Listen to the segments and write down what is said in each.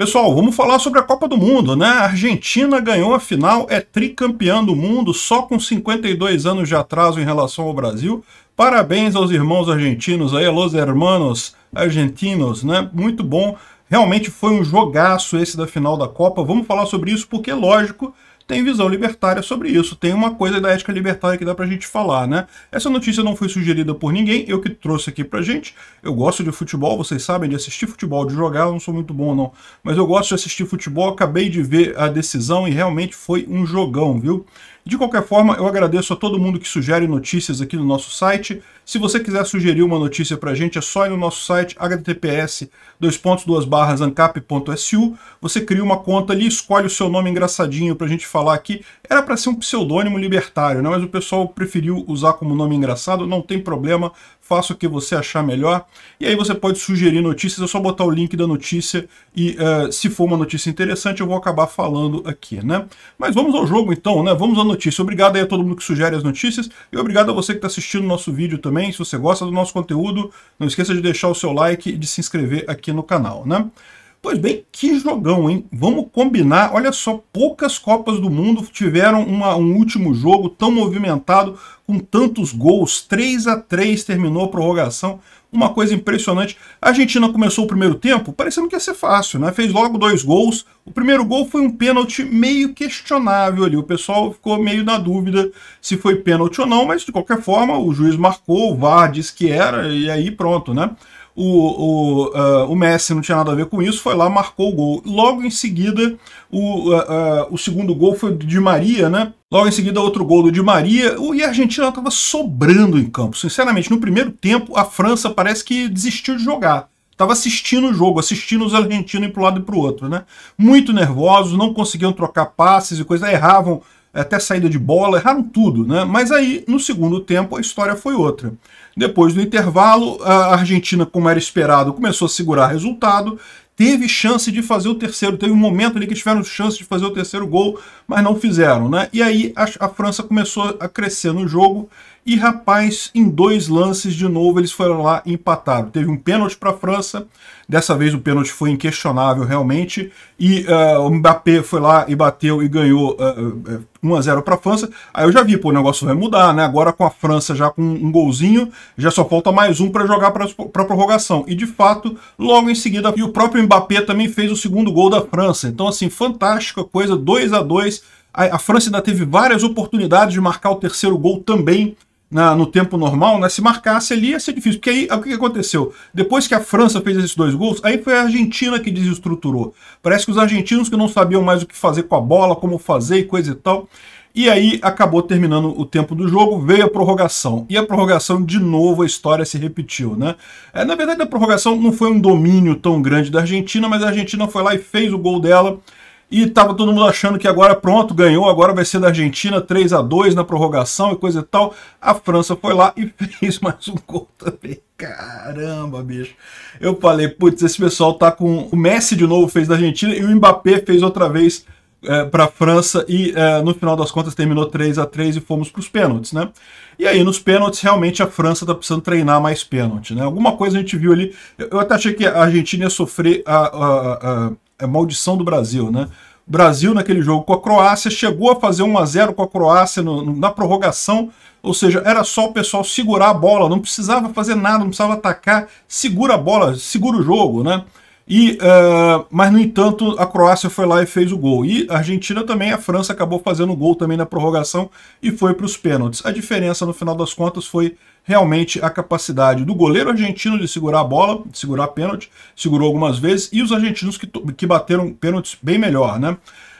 Pessoal, vamos falar sobre a Copa do Mundo, né? A Argentina ganhou a final, é tricampeã do mundo, só com 52 anos de atraso em relação ao Brasil. Parabéns aos irmãos argentinos aí, los hermanos argentinos, né? Muito bom. Realmente foi um jogaço esse da final da Copa. Vamos falar sobre isso porque, lógico, tem visão libertária sobre isso. Tem uma coisa da ética libertária que dá pra gente falar, né? Essa notícia não foi sugerida por ninguém, eu que trouxe aqui pra gente. Eu gosto de futebol, vocês sabem, de assistir futebol, de jogar, eu não sou muito bom não. Mas eu gosto de assistir futebol, acabei de ver a decisão e realmente foi um jogão, viu? De qualquer forma, eu agradeço a todo mundo que sugere notícias aqui no nosso site. Se você quiser sugerir uma notícia para a gente, é só ir no nosso site https ancap.su. Você cria uma conta ali, escolhe o seu nome engraçadinho para a gente falar aqui. Era para ser um pseudônimo libertário, né? mas o pessoal preferiu usar como nome engraçado. Não tem problema, faça o que você achar melhor. E aí você pode sugerir notícias, é só botar o link da notícia e uh, se for uma notícia interessante eu vou acabar falando aqui. né? Mas vamos ao jogo então, né? vamos ao notícia. Obrigado aí a todo mundo que sugere as notícias e obrigado a você que está assistindo o nosso vídeo também. Se você gosta do nosso conteúdo, não esqueça de deixar o seu like e de se inscrever aqui no canal, né? Pois bem, que jogão, hein? Vamos combinar. Olha só, poucas Copas do Mundo tiveram uma, um último jogo tão movimentado, com tantos gols. 3 a 3 terminou a prorrogação. Uma coisa impressionante. A Argentina começou o primeiro tempo parecendo que ia ser fácil, né? Fez logo dois gols. O primeiro gol foi um pênalti meio questionável ali. O pessoal ficou meio na dúvida se foi pênalti ou não, mas de qualquer forma o juiz marcou, o VAR disse que era, e aí pronto, né? o, o, uh, o Messi não tinha nada a ver com isso, foi lá, marcou o gol. Logo em seguida, o, uh, uh, o segundo gol foi do Di Maria, né? Logo em seguida, outro gol do Di Maria. E a Argentina estava sobrando em campo. Sinceramente, no primeiro tempo, a França parece que desistiu de jogar. Estava assistindo o jogo, assistindo os argentinos ir para um lado e para o outro, né? Muito nervosos, não conseguiam trocar passes e coisa, erravam até saída de bola, erraram tudo, né? Mas aí, no segundo tempo, a história foi outra. Depois do intervalo, a Argentina, como era esperado, começou a segurar resultado, teve chance de fazer o terceiro, teve um momento ali que tiveram chance de fazer o terceiro gol, mas não fizeram, né? E aí a, a França começou a crescer no jogo e rapaz, em dois lances de novo eles foram lá empatados Teve um pênalti para a França, dessa vez o pênalti foi inquestionável realmente, e uh, o Mbappé foi lá e bateu e ganhou uh, eh, 1 eh, a 0 para a França. Aí eu já vi, pô, o negócio vai mudar, né? Agora com a França já com um golzinho, já só falta mais um para jogar para a prorrogação. E de fato, logo em seguida, e o próprio Mbappé também fez o segundo gol da França. Então, assim, fantástica coisa, 2 a 2 a França ainda teve várias oportunidades de marcar o terceiro gol também, na, no tempo normal, né, se marcasse ali ia ser difícil. Porque aí, o que aconteceu? Depois que a França fez esses dois gols, aí foi a Argentina que desestruturou. Parece que os argentinos que não sabiam mais o que fazer com a bola, como fazer e coisa e tal. E aí acabou terminando o tempo do jogo, veio a prorrogação. E a prorrogação, de novo, a história se repetiu, né? É, na verdade, a prorrogação não foi um domínio tão grande da Argentina, mas a Argentina foi lá e fez o gol dela. E tava todo mundo achando que agora pronto, ganhou, agora vai ser da Argentina 3 a 2 na prorrogação e coisa e tal. A França foi lá e fez mais um gol também. Caramba, bicho. Eu falei, putz, esse pessoal tá com o Messi de novo fez da Argentina e o Mbappé fez outra vez é, para a França e é, no final das contas terminou 3 a 3 e fomos para os pênaltis, né? E aí nos pênaltis realmente a França tá precisando treinar mais pênalti, né? Alguma coisa a gente viu ali. Eu até achei que a Argentina ia sofrer a, a, a é maldição do Brasil, né? O Brasil, naquele jogo com a Croácia, chegou a fazer 1 a 0 com a Croácia no, no, na prorrogação, ou seja, era só o pessoal segurar a bola, não precisava fazer nada, não precisava atacar, segura a bola, segura o jogo, né? E, uh, mas, no entanto, a Croácia foi lá e fez o gol. E a Argentina também, a França acabou fazendo o gol também na prorrogação e foi para os pênaltis. A diferença, no final das contas, foi realmente a capacidade do goleiro argentino de segurar a bola, de segurar a pênalti, segurou algumas vezes, e os argentinos que, que bateram pênaltis bem melhor, né?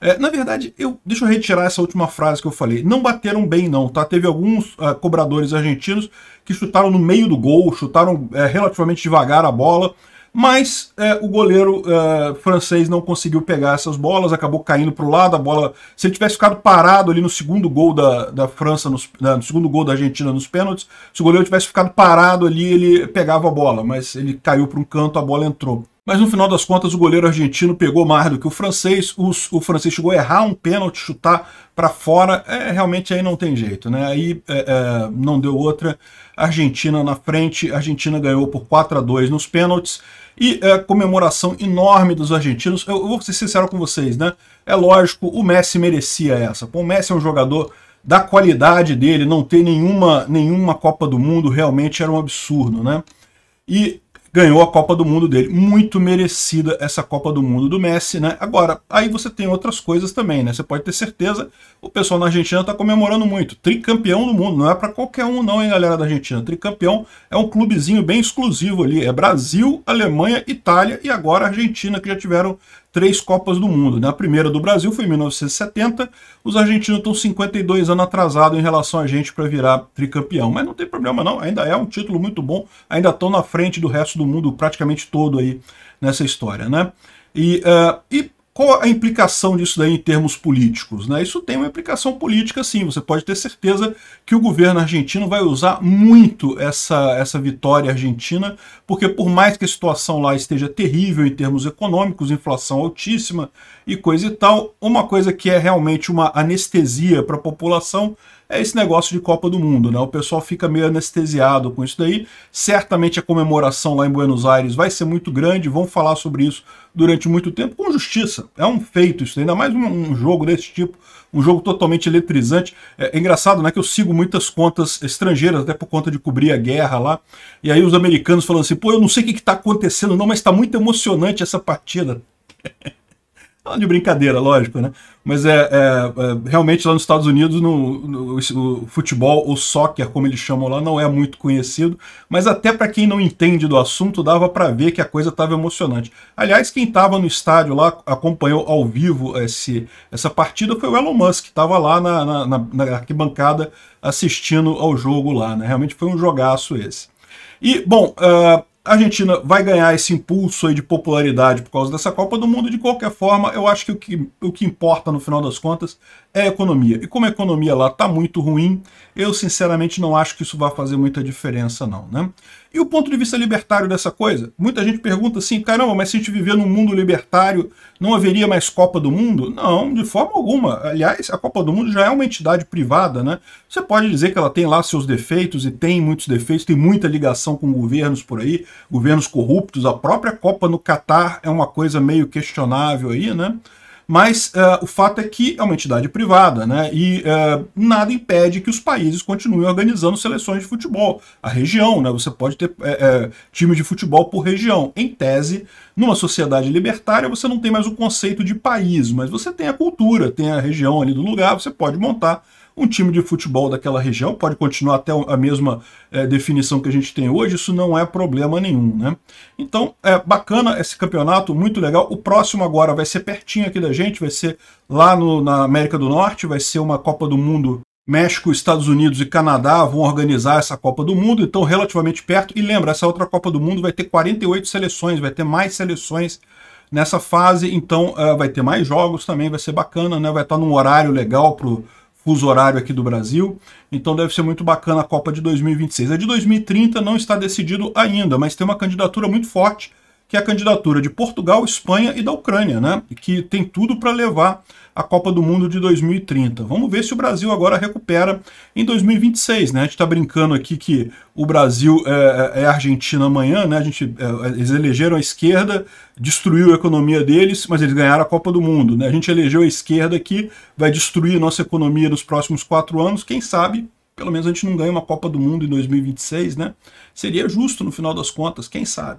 É, na verdade, eu, deixa eu retirar essa última frase que eu falei. Não bateram bem, não, tá? Teve alguns uh, cobradores argentinos que chutaram no meio do gol, chutaram uh, relativamente devagar a bola, mas é, o goleiro é, francês não conseguiu pegar essas bolas, acabou caindo para o lado, a bola, se ele tivesse ficado parado ali no segundo gol da, da França, nos, no segundo gol da Argentina nos pênaltis, se o goleiro tivesse ficado parado ali, ele pegava a bola, mas ele caiu para um canto, a bola entrou. Mas no final das contas, o goleiro argentino pegou mais do que o francês. O, o francês chegou a errar um pênalti, chutar para fora. É, realmente aí não tem jeito, né? Aí é, é, não deu outra. Argentina na frente. Argentina ganhou por 4 a 2 nos pênaltis. E é, comemoração enorme dos argentinos. Eu, eu vou ser sincero com vocês, né? É lógico, o Messi merecia essa. Pô, o Messi é um jogador da qualidade dele, não ter nenhuma, nenhuma Copa do Mundo realmente era um absurdo, né? E ganhou a Copa do Mundo dele. Muito merecida essa Copa do Mundo do Messi, né? Agora, aí você tem outras coisas também, né? Você pode ter certeza, o pessoal na Argentina está comemorando muito. Tricampeão do mundo, não é para qualquer um não, hein, galera da Argentina. Tricampeão é um clubezinho bem exclusivo ali, é Brasil, Alemanha, Itália e agora Argentina, que já tiveram três Copas do Mundo. Né? A primeira do Brasil foi em 1970. Os argentinos estão 52 anos atrasados em relação a gente para virar tricampeão. Mas não tem problema não, ainda é um título muito bom. Ainda estão na frente do resto do mundo praticamente todo aí nessa história. Né? E, uh, e qual a implicação disso daí em termos políticos? Né? Isso tem uma implicação política, sim. Você pode ter certeza que o governo argentino vai usar muito essa, essa vitória argentina, porque por mais que a situação lá esteja terrível em termos econômicos, inflação altíssima e coisa e tal, uma coisa que é realmente uma anestesia para a população é esse negócio de Copa do Mundo, né? O pessoal fica meio anestesiado com isso daí. Certamente a comemoração lá em Buenos Aires vai ser muito grande, vão falar sobre isso durante muito tempo, com justiça. É um feito isso, ainda mais um, um jogo desse tipo, um jogo totalmente eletrizante. É, é, engraçado, né, que eu sigo muitas contas estrangeiras, até por conta de cobrir a guerra lá, e aí os americanos falando assim, pô, eu não sei o que está acontecendo não, mas está muito emocionante essa partida. de brincadeira, lógico, né? Mas é, é, é realmente lá nos Estados Unidos no, no, o futebol, o soccer, como eles chamam lá, não é muito conhecido. Mas até para quem não entende do assunto, dava para ver que a coisa estava emocionante. Aliás, quem estava no estádio lá, acompanhou ao vivo esse, essa partida, foi o Elon Musk, que estava lá na, na, na, na arquibancada assistindo ao jogo lá. Né? Realmente foi um jogaço esse. E, bom, uh, a Argentina vai ganhar esse impulso aí de popularidade por causa dessa Copa do Mundo. De qualquer forma, eu acho que o que, o que importa no final das contas é a economia. E como a economia lá está muito ruim, eu sinceramente não acho que isso vai fazer muita diferença não, né? E o ponto de vista libertário dessa coisa? Muita gente pergunta assim, caramba, mas se a gente viver num mundo libertário, não haveria mais Copa do Mundo? Não, de forma alguma. Aliás, a Copa do Mundo já é uma entidade privada, né? Você pode dizer que ela tem lá seus defeitos, e tem muitos defeitos, tem muita ligação com governos por aí, governos corruptos, a própria Copa no Catar é uma coisa meio questionável aí, né? Mas uh, o fato é que é uma entidade privada, né? E uh, nada impede que os países continuem organizando seleções de futebol. A região, né? Você pode ter é, eh, é, times de futebol por região. Em tese, numa sociedade libertária, você não tem mais o conceito de país, mas você tem a cultura, tem a região ali do lugar, você pode montar um time de futebol daquela região, pode continuar até a mesma é, definição que a gente tem hoje, isso não é problema nenhum, né? Então, é bacana esse campeonato, muito legal. O próximo agora vai ser pertinho aqui da gente, vai ser lá no, na América do Norte, vai ser uma Copa do Mundo México, Estados Unidos e Canadá vão organizar essa Copa do Mundo, então relativamente perto. E lembra, essa outra Copa do Mundo vai ter 48 seleções, vai ter mais seleções nessa fase, então uh, vai ter mais jogos também, vai ser bacana, né? Vai estar num horário legal pro fuso horário aqui do Brasil, então deve ser muito bacana a Copa de 2026. A de 2030 não está decidido ainda, mas tem uma candidatura muito forte que é a candidatura de Portugal, Espanha e da Ucrânia, né? que tem tudo para levar a Copa do Mundo de 2030. Vamos ver se o Brasil agora recupera em 2026, né? A gente está brincando aqui que o Brasil é, é, é Argentina amanhã, né? A gente, é, eles elegeram a esquerda, destruiu a economia deles, mas eles ganharam a Copa do Mundo, né? A gente elegeu a esquerda que vai destruir nossa economia nos próximos quatro anos, quem sabe pelo menos a gente não ganha uma Copa do Mundo em 2026, né? Seria justo no final das contas, quem sabe.